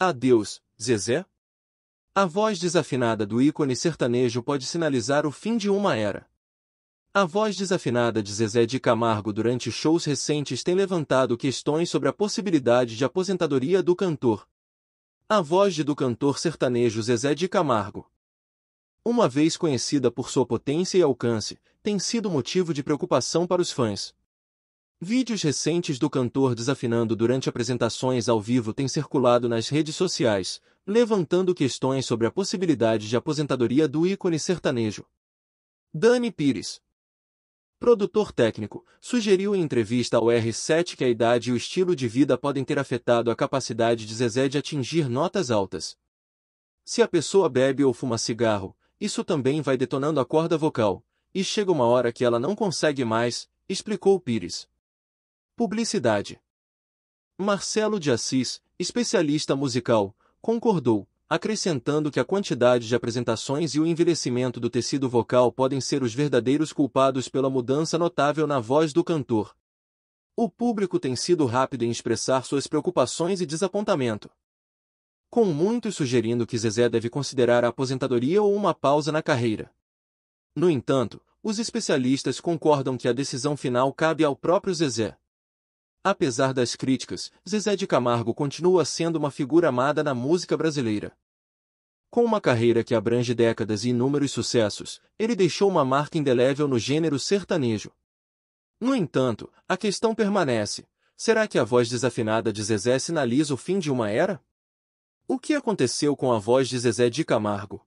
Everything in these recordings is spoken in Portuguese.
Adeus, Zezé? A voz desafinada do ícone sertanejo pode sinalizar o fim de uma era. A voz desafinada de Zezé de Camargo durante shows recentes tem levantado questões sobre a possibilidade de aposentadoria do cantor. A voz de do cantor sertanejo Zezé de Camargo, uma vez conhecida por sua potência e alcance, tem sido motivo de preocupação para os fãs. Vídeos recentes do cantor desafinando durante apresentações ao vivo têm circulado nas redes sociais, levantando questões sobre a possibilidade de aposentadoria do ícone sertanejo. Dani Pires, produtor técnico, sugeriu em entrevista ao R7 que a idade e o estilo de vida podem ter afetado a capacidade de Zezé de atingir notas altas. Se a pessoa bebe ou fuma cigarro, isso também vai detonando a corda vocal, e chega uma hora que ela não consegue mais, explicou Pires. Publicidade. Marcelo de Assis, especialista musical, concordou, acrescentando que a quantidade de apresentações e o envelhecimento do tecido vocal podem ser os verdadeiros culpados pela mudança notável na voz do cantor. O público tem sido rápido em expressar suas preocupações e desapontamento. Com muitos sugerindo que Zezé deve considerar a aposentadoria ou uma pausa na carreira. No entanto, os especialistas concordam que a decisão final cabe ao próprio Zezé. Apesar das críticas, Zezé de Camargo continua sendo uma figura amada na música brasileira. Com uma carreira que abrange décadas e inúmeros sucessos, ele deixou uma marca indelével no gênero sertanejo. No entanto, a questão permanece: será que a voz desafinada de Zezé sinaliza o fim de uma era? O que aconteceu com a voz de Zezé de Camargo?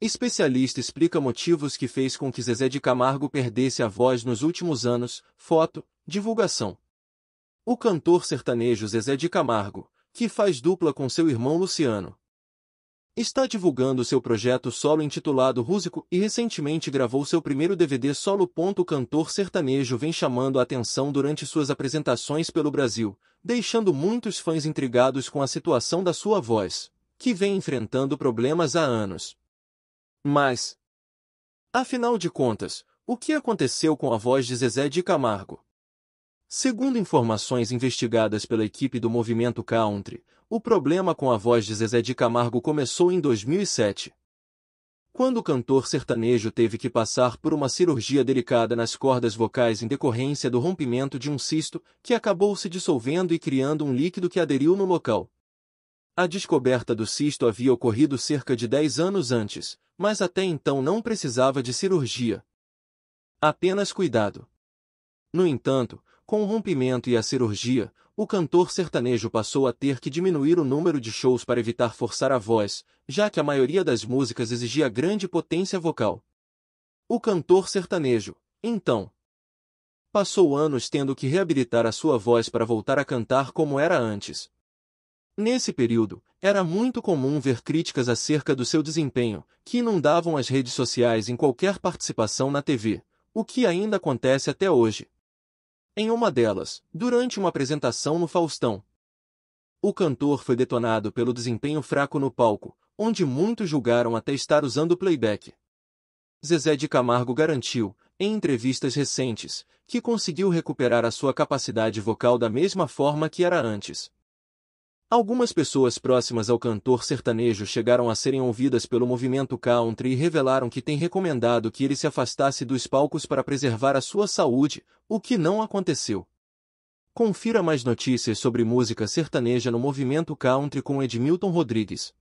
Especialista explica motivos que fez com que Zezé de Camargo perdesse a voz nos últimos anos. Foto, divulgação. O cantor sertanejo Zezé de Camargo, que faz dupla com seu irmão Luciano, está divulgando seu projeto solo intitulado Rúsico e recentemente gravou seu primeiro DVD solo. O cantor sertanejo vem chamando a atenção durante suas apresentações pelo Brasil, deixando muitos fãs intrigados com a situação da sua voz, que vem enfrentando problemas há anos. Mas, afinal de contas, o que aconteceu com a voz de Zezé de Camargo? Segundo informações investigadas pela equipe do movimento Country, o problema com a voz de Zezé de Camargo começou em 2007. Quando o cantor sertanejo teve que passar por uma cirurgia delicada nas cordas vocais em decorrência do rompimento de um cisto, que acabou se dissolvendo e criando um líquido que aderiu no local. A descoberta do cisto havia ocorrido cerca de 10 anos antes, mas até então não precisava de cirurgia. Apenas cuidado. No entanto, com o rompimento e a cirurgia, o cantor sertanejo passou a ter que diminuir o número de shows para evitar forçar a voz, já que a maioria das músicas exigia grande potência vocal. O cantor sertanejo, então, passou anos tendo que reabilitar a sua voz para voltar a cantar como era antes. Nesse período, era muito comum ver críticas acerca do seu desempenho, que inundavam as redes sociais em qualquer participação na TV, o que ainda acontece até hoje em uma delas, durante uma apresentação no Faustão. O cantor foi detonado pelo desempenho fraco no palco, onde muitos julgaram até estar usando playback. Zezé de Camargo garantiu, em entrevistas recentes, que conseguiu recuperar a sua capacidade vocal da mesma forma que era antes. Algumas pessoas próximas ao cantor sertanejo chegaram a serem ouvidas pelo movimento country e revelaram que tem recomendado que ele se afastasse dos palcos para preservar a sua saúde, o que não aconteceu. Confira mais notícias sobre música sertaneja no movimento country com Edmilton Rodrigues.